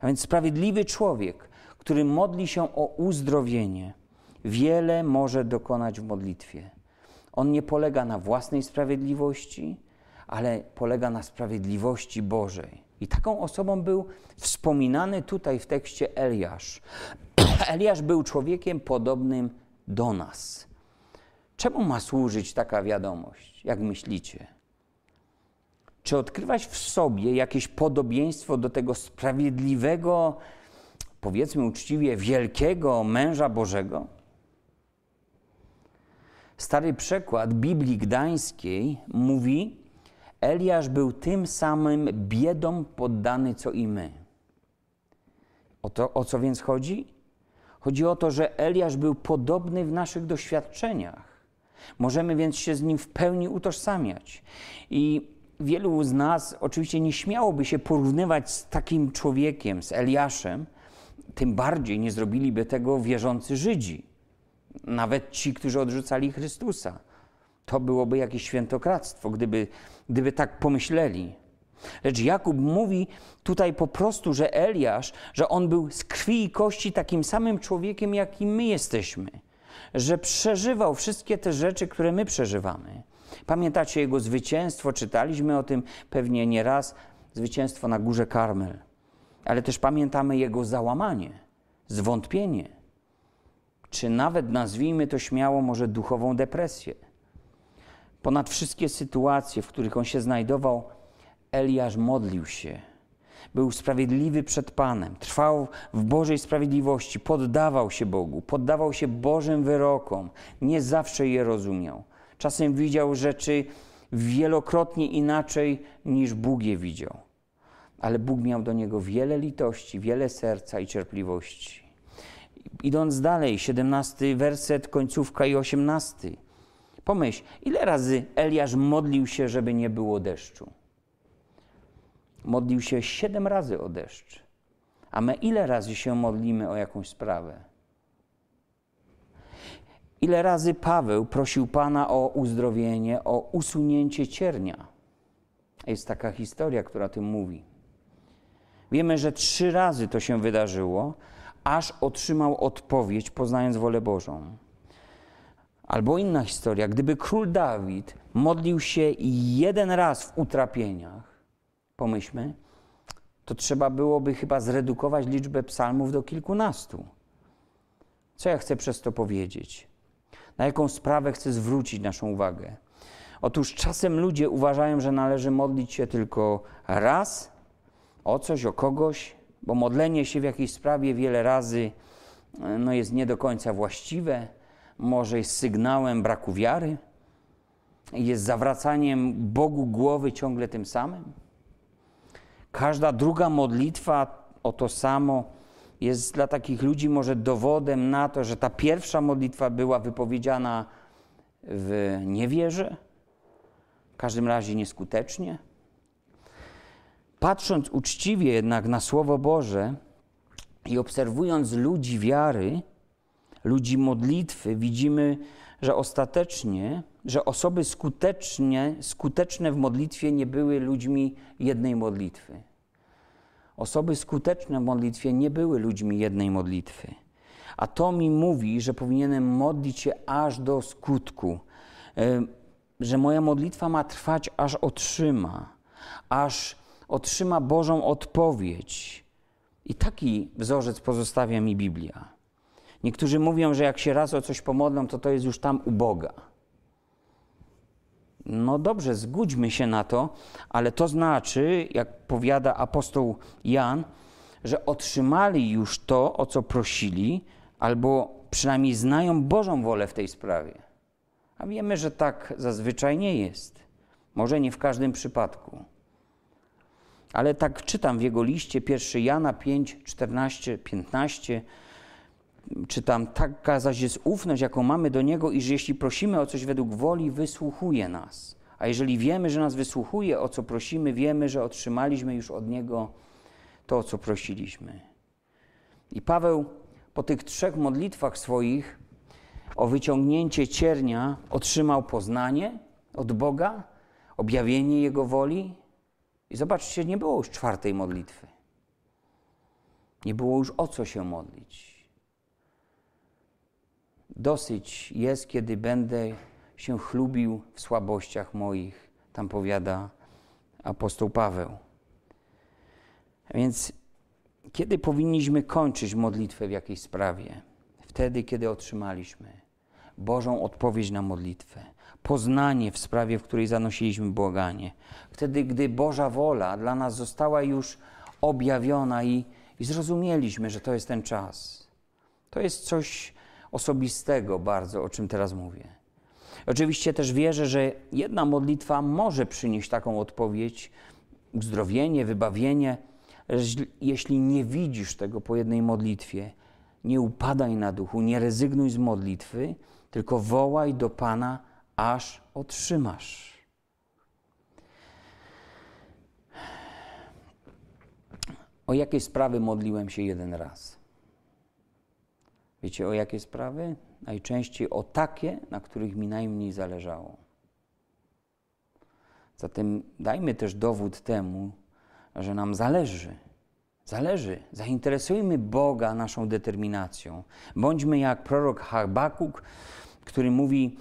A więc sprawiedliwy człowiek, który modli się o uzdrowienie wiele może dokonać w modlitwie. On nie polega na własnej sprawiedliwości, ale polega na sprawiedliwości Bożej. I taką osobą był wspominany tutaj w tekście Eliasz. *clears throat* Eliasz był człowiekiem podobnym do nas. Czemu ma służyć taka wiadomość, jak myślicie? Czy odkrywać w sobie jakieś podobieństwo do tego sprawiedliwego, powiedzmy uczciwie, wielkiego męża Bożego? Stary przekład Biblii Gdańskiej mówi: Eliasz był tym samym biedą poddany co i my. O, to, o co więc chodzi? Chodzi o to, że Eliasz był podobny w naszych doświadczeniach. Możemy więc się z nim w pełni utożsamiać. I wielu z nas oczywiście nie śmiałoby się porównywać z takim człowiekiem, z Eliaszem, tym bardziej nie zrobiliby tego wierzący Żydzi nawet ci, którzy odrzucali Chrystusa. To byłoby jakieś świętokradztwo, gdyby, gdyby tak pomyśleli. Lecz Jakub mówi tutaj po prostu, że Eliasz, że on był z krwi i kości takim samym człowiekiem, jakim my jesteśmy, że przeżywał wszystkie te rzeczy, które my przeżywamy. Pamiętacie jego zwycięstwo, czytaliśmy o tym pewnie nieraz, zwycięstwo na górze Karmel, ale też pamiętamy jego załamanie, zwątpienie czy nawet nazwijmy to śmiało może duchową depresję. Ponad wszystkie sytuacje, w których on się znajdował, Eliasz modlił się. Był sprawiedliwy przed Panem, trwał w Bożej sprawiedliwości, poddawał się Bogu, poddawał się Bożym wyrokom, nie zawsze je rozumiał. Czasem widział rzeczy wielokrotnie inaczej niż Bóg je widział. Ale Bóg miał do niego wiele litości, wiele serca i cierpliwości. Idąc dalej, 17 werset, końcówka i 18. Pomyśl, ile razy Eliasz modlił się, żeby nie było deszczu? Modlił się siedem razy o deszcz. A my ile razy się modlimy o jakąś sprawę? Ile razy Paweł prosił Pana o uzdrowienie, o usunięcie ciernia? Jest taka historia, która tym mówi. Wiemy, że trzy razy to się wydarzyło, aż otrzymał odpowiedź, poznając wolę Bożą. Albo inna historia, gdyby król Dawid modlił się jeden raz w utrapieniach, pomyślmy, to trzeba byłoby chyba zredukować liczbę psalmów do kilkunastu. Co ja chcę przez to powiedzieć? Na jaką sprawę chcę zwrócić naszą uwagę? Otóż czasem ludzie uważają, że należy modlić się tylko raz o coś, o kogoś, bo modlenie się w jakiejś sprawie wiele razy e, no, jest nie do końca właściwe, może jest sygnałem braku wiary, jest zawracaniem Bogu głowy ciągle tym samym. Każda druga modlitwa o to samo jest dla takich ludzi może dowodem na to, że ta pierwsza modlitwa była wypowiedziana w niewierze, w każdym razie nieskutecznie. Patrząc uczciwie jednak na Słowo Boże i obserwując ludzi wiary, ludzi modlitwy, widzimy, że ostatecznie, że osoby skutecznie, skuteczne w modlitwie nie były ludźmi jednej modlitwy. Osoby skuteczne w modlitwie nie były ludźmi jednej modlitwy. A to mi mówi, że powinienem modlić się aż do skutku, że moja modlitwa ma trwać aż otrzyma, aż otrzyma Bożą odpowiedź. I taki wzorzec pozostawia mi Biblia. Niektórzy mówią, że jak się raz o coś pomodlą, to to jest już tam u Boga. No dobrze, zgódźmy się na to, ale to znaczy, jak powiada apostoł Jan, że otrzymali już to, o co prosili, albo przynajmniej znają Bożą wolę w tej sprawie. A wiemy, że tak zazwyczaj nie jest. Może nie w każdym przypadku. Ale tak czytam w jego liście, 1 Jana 5, 14, 15, czytam, taka zaś jest ufność, jaką mamy do Niego, iż jeśli prosimy o coś według woli, wysłuchuje nas. A jeżeli wiemy, że nas wysłuchuje, o co prosimy, wiemy, że otrzymaliśmy już od Niego to, o co prosiliśmy. I Paweł po tych trzech modlitwach swoich o wyciągnięcie ciernia otrzymał poznanie od Boga, objawienie Jego woli, i zobaczcie, nie było już czwartej modlitwy. Nie było już o co się modlić. Dosyć jest, kiedy będę się chlubił w słabościach moich, tam powiada apostoł Paweł. więc kiedy powinniśmy kończyć modlitwę w jakiejś sprawie? Wtedy, kiedy otrzymaliśmy Bożą odpowiedź na modlitwę poznanie w sprawie, w której zanosiliśmy błaganie. Wtedy, gdy Boża wola dla nas została już objawiona i, i zrozumieliśmy, że to jest ten czas. To jest coś osobistego bardzo, o czym teraz mówię. Oczywiście też wierzę, że jedna modlitwa może przynieść taką odpowiedź, uzdrowienie, wybawienie. Jeśli nie widzisz tego po jednej modlitwie, nie upadaj na duchu, nie rezygnuj z modlitwy, tylko wołaj do Pana aż otrzymasz. O jakiej sprawy modliłem się jeden raz? Wiecie o jakie sprawy? Najczęściej o takie, na których mi najmniej zależało. Zatem dajmy też dowód temu, że nam zależy. Zależy. Zainteresujmy Boga naszą determinacją. Bądźmy jak prorok Habakuk, który mówi: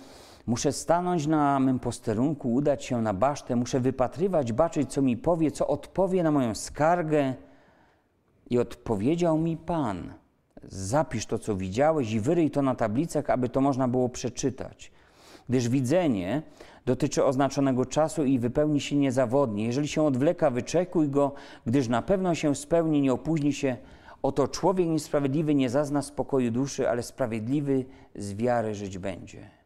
Muszę stanąć na mym posterunku, udać się na basztę, muszę wypatrywać, baczyć, co mi powie, co odpowie na moją skargę. I odpowiedział mi Pan: Zapisz to, co widziałeś, i wyryj to na tablicach, aby to można było przeczytać. Gdyż widzenie dotyczy oznaczonego czasu i wypełni się niezawodnie. Jeżeli się odwleka, wyczekuj go, gdyż na pewno się spełni, nie opóźni się. Oto człowiek niesprawiedliwy nie zazna spokoju duszy, ale sprawiedliwy z wiary żyć będzie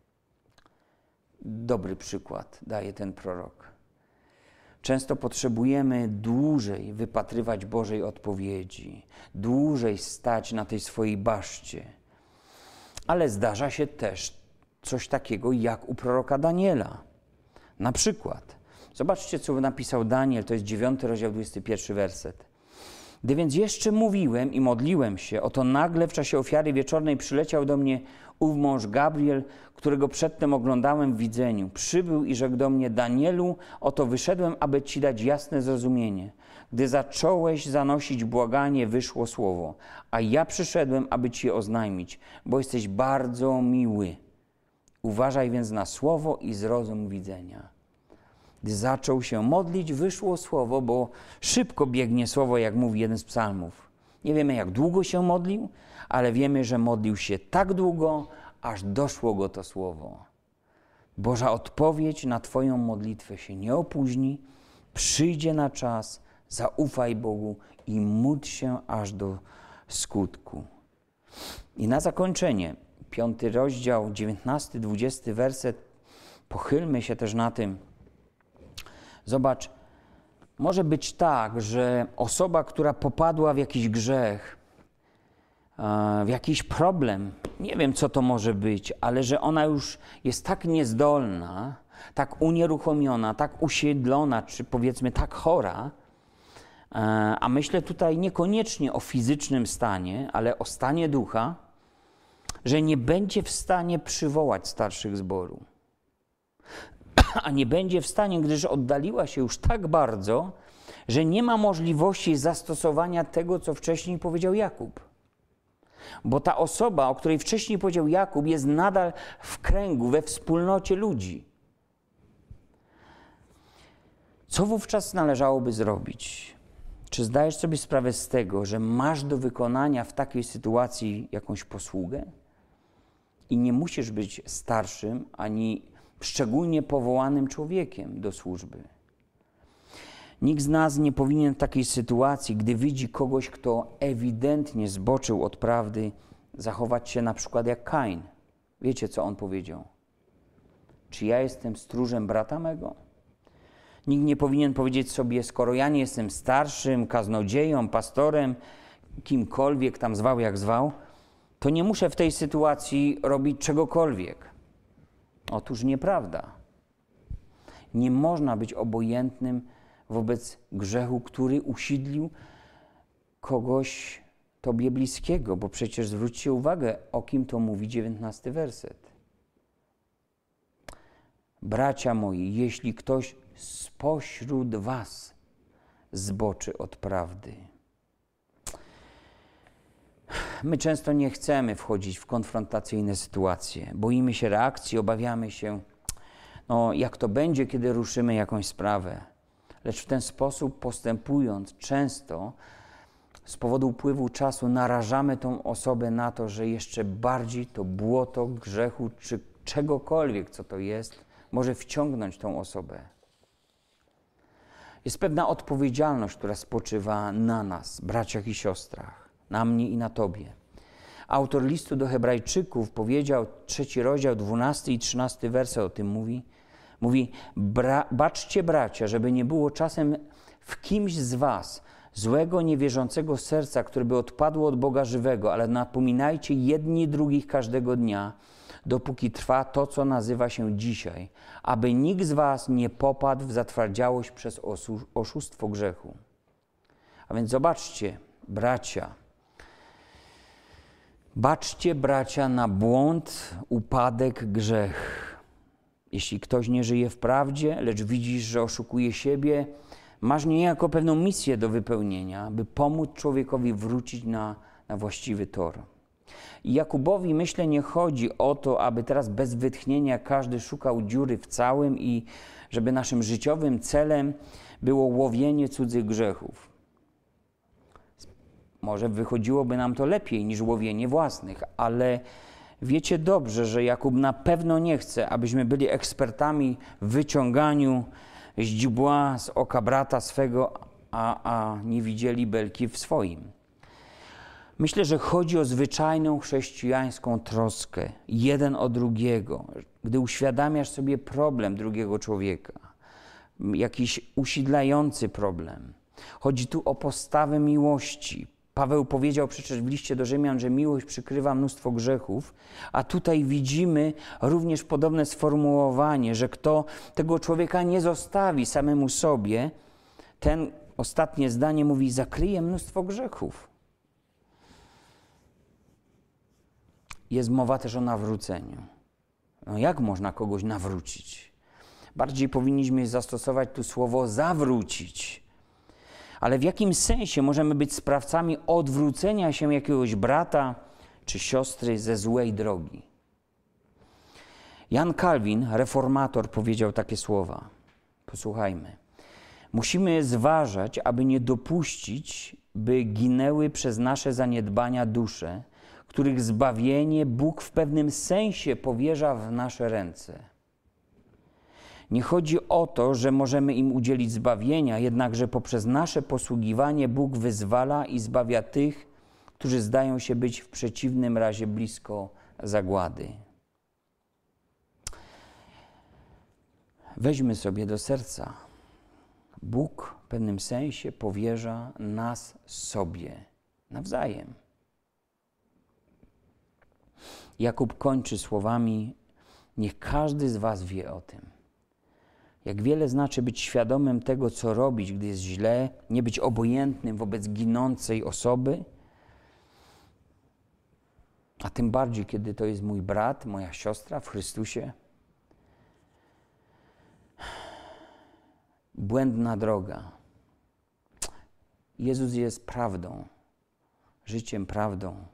dobry przykład daje ten prorok. Często potrzebujemy dłużej wypatrywać Bożej odpowiedzi, dłużej stać na tej swojej baszcie. Ale zdarza się też coś takiego jak u proroka Daniela. Na przykład, zobaczcie, co napisał Daniel, to jest 9 rozdział 21 werset. Gdy więc jeszcze mówiłem i modliłem się, oto nagle w czasie ofiary wieczornej przyleciał do mnie Ów mąż Gabriel, którego przedtem oglądałem w widzeniu, przybył i rzekł do mnie: Danielu, oto wyszedłem, aby ci dać jasne zrozumienie. Gdy zacząłeś zanosić błaganie, wyszło słowo, a ja przyszedłem, aby ci je oznajmić, bo jesteś bardzo miły. Uważaj więc na słowo i zrozum widzenia. Gdy zaczął się modlić, wyszło słowo, bo szybko biegnie słowo, jak mówi jeden z psalmów. Nie wiemy, jak długo się modlił, ale wiemy, że modlił się tak długo, aż doszło go to słowo. Boża odpowiedź na Twoją modlitwę się nie opóźni, przyjdzie na czas, zaufaj Bogu i módl się aż do skutku. I na zakończenie, piąty rozdział, dziewiętnasty, dwudziesty werset, pochylmy się też na tym. Zobacz, może być tak, że osoba, która popadła w jakiś grzech, E, w jakiś problem, nie wiem co to może być, ale że ona już jest tak niezdolna, tak unieruchomiona, tak usiedlona, czy powiedzmy tak chora, e, a myślę tutaj niekoniecznie o fizycznym stanie, ale o stanie ducha, że nie będzie w stanie przywołać starszych zboru. A nie będzie w stanie, gdyż oddaliła się już tak bardzo, że nie ma możliwości zastosowania tego, co wcześniej powiedział Jakub bo ta osoba, o której wcześniej powiedział Jakub, jest nadal w kręgu, we wspólnocie ludzi. Co wówczas należałoby zrobić? Czy zdajesz sobie sprawę z tego, że masz do wykonania w takiej sytuacji jakąś posługę? I nie musisz być starszym ani szczególnie powołanym człowiekiem do służby. Nikt z nas nie powinien w takiej sytuacji, gdy widzi kogoś, kto ewidentnie zboczył od prawdy, zachować się na przykład jak Kain. Wiecie, co on powiedział? Czy ja jestem stróżem brata mego? Nikt nie powinien powiedzieć sobie, skoro ja nie jestem starszym, kaznodzieją, pastorem, kimkolwiek tam zwał, jak zwał, to nie muszę w tej sytuacji robić czegokolwiek. Otóż nieprawda. Nie można być obojętnym wobec grzechu, który usidlił kogoś Tobie bliskiego, bo przecież zwróćcie uwagę, o kim to mówi 19 werset. Bracia moi, jeśli ktoś spośród Was zboczy od prawdy. My często nie chcemy wchodzić w konfrontacyjne sytuacje, boimy się reakcji, obawiamy się, no, jak to będzie, kiedy ruszymy jakąś sprawę lecz w ten sposób postępując często z powodu upływu czasu narażamy tą osobę na to, że jeszcze bardziej to błoto grzechu czy czegokolwiek, co to jest, może wciągnąć tą osobę. Jest pewna odpowiedzialność, która spoczywa na nas, braciach i siostrach, na mnie i na tobie. Autor listu do Hebrajczyków powiedział, trzeci rozdział, 12 i 13 werset o tym mówi. Mówi: Bra, baczcie, bracia, żeby nie było czasem w kimś z was złego, niewierzącego serca, które by odpadło od Boga żywego, ale napominajcie jedni drugich każdego dnia, dopóki trwa to, co nazywa się dzisiaj, aby nikt z was nie popadł w zatwardziałość przez oszustwo grzechu. A więc zobaczcie, bracia, baczcie, bracia, na błąd, upadek, grzech. Jeśli ktoś nie żyje w prawdzie, lecz widzisz, że oszukuje siebie, masz niejako pewną misję do wypełnienia, by pomóc człowiekowi wrócić na, na właściwy tor. Jakubowi, myślę, nie chodzi o to, aby teraz bez wytchnienia każdy szukał dziury w całym i żeby naszym życiowym celem było łowienie cudzych grzechów. Może wychodziłoby nam to lepiej niż łowienie własnych, ale Wiecie dobrze, że Jakub na pewno nie chce, abyśmy byli ekspertami w wyciąganiu źdźbła z oka brata swego, a, a nie widzieli belki w swoim. Myślę, że chodzi o zwyczajną chrześcijańską troskę jeden o drugiego, gdy uświadamiasz sobie problem drugiego człowieka, jakiś usidlający problem. Chodzi tu o postawę miłości, Paweł powiedział przecież w liście do Rzymian, że miłość przykrywa mnóstwo grzechów, a tutaj widzimy również podobne sformułowanie, że kto tego człowieka nie zostawi samemu sobie, ten ostatnie zdanie mówi: zakryje mnóstwo grzechów. Jest mowa też o nawróceniu. No jak można kogoś nawrócić? Bardziej powinniśmy zastosować tu słowo zawrócić ale w jakim sensie możemy być sprawcami odwrócenia się jakiegoś brata czy siostry ze złej drogi? Jan Kalwin, reformator, powiedział takie słowa. Posłuchajmy. Musimy zważać, aby nie dopuścić, by ginęły przez nasze zaniedbania dusze, których zbawienie Bóg w pewnym sensie powierza w nasze ręce. Nie chodzi o to, że możemy im udzielić zbawienia, jednakże poprzez nasze posługiwanie Bóg wyzwala i zbawia tych, którzy zdają się być w przeciwnym razie blisko zagłady. Weźmy sobie do serca. Bóg w pewnym sensie powierza nas sobie nawzajem. Jakub kończy słowami: Niech każdy z Was wie o tym. Jak wiele znaczy być świadomym tego, co robić, gdy jest źle, nie być obojętnym wobec ginącej osoby, a tym bardziej, kiedy to jest mój brat, moja siostra w Chrystusie. Błędna droga. Jezus jest prawdą, życiem prawdą.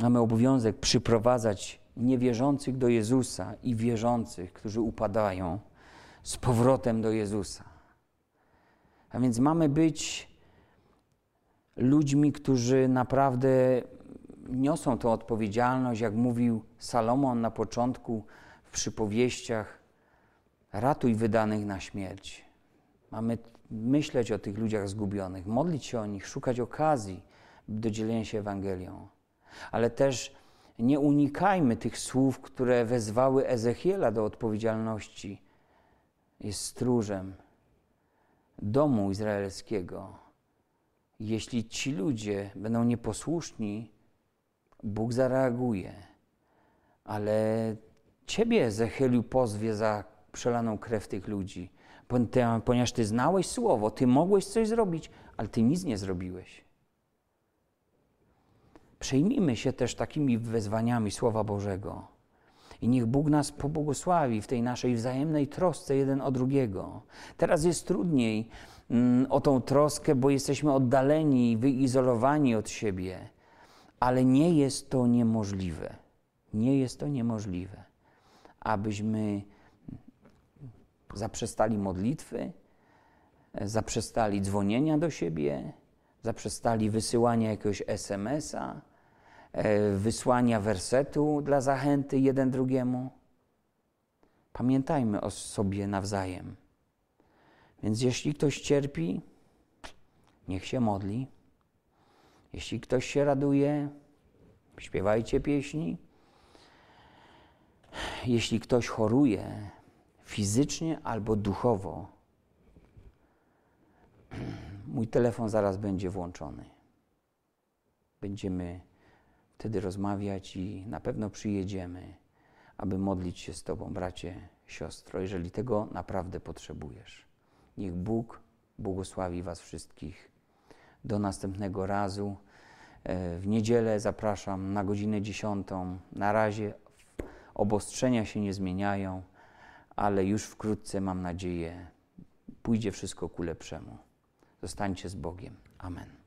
Mamy obowiązek przyprowadzać niewierzących do Jezusa i wierzących, którzy upadają, z powrotem do Jezusa. A więc mamy być ludźmi, którzy naprawdę niosą tę odpowiedzialność, jak mówił Salomon na początku w przypowieściach: ratuj wydanych na śmierć. Mamy myśleć o tych ludziach zgubionych, modlić się o nich, szukać okazji do dzielenia się Ewangelią, ale też nie unikajmy tych słów, które wezwały Ezechiela do odpowiedzialności. Jest stróżem domu izraelskiego. Jeśli ci ludzie będą nieposłuszni, Bóg zareaguje. Ale ciebie Ezechielu pozwie za przelaną krew tych ludzi, ponieważ ty znałeś słowo, ty mogłeś coś zrobić, ale ty nic nie zrobiłeś. Przejmijmy się też takimi wezwaniami Słowa Bożego. I niech Bóg nas pobłogosławi w tej naszej wzajemnej trosce jeden o drugiego. Teraz jest trudniej mm, o tą troskę, bo jesteśmy oddaleni, wyizolowani od siebie, ale nie jest to niemożliwe. Nie jest to niemożliwe, abyśmy zaprzestali modlitwy, zaprzestali dzwonienia do siebie, zaprzestali wysyłania jakiegoś SMS-a, E, wysłania wersetu dla zachęty jeden drugiemu. Pamiętajmy o sobie nawzajem. Więc jeśli ktoś cierpi, niech się modli. Jeśli ktoś się raduje, śpiewajcie pieśni. Jeśli ktoś choruje fizycznie albo duchowo, mój telefon zaraz będzie włączony. Będziemy wtedy rozmawiać i na pewno przyjedziemy, aby modlić się z Tobą, bracie, siostro, jeżeli tego naprawdę potrzebujesz. Niech Bóg błogosławi Was wszystkich. Do następnego razu. E, w niedzielę zapraszam na godzinę 10. Na razie obostrzenia się nie zmieniają, ale już wkrótce, mam nadzieję, pójdzie wszystko ku lepszemu. Zostańcie z Bogiem. Amen.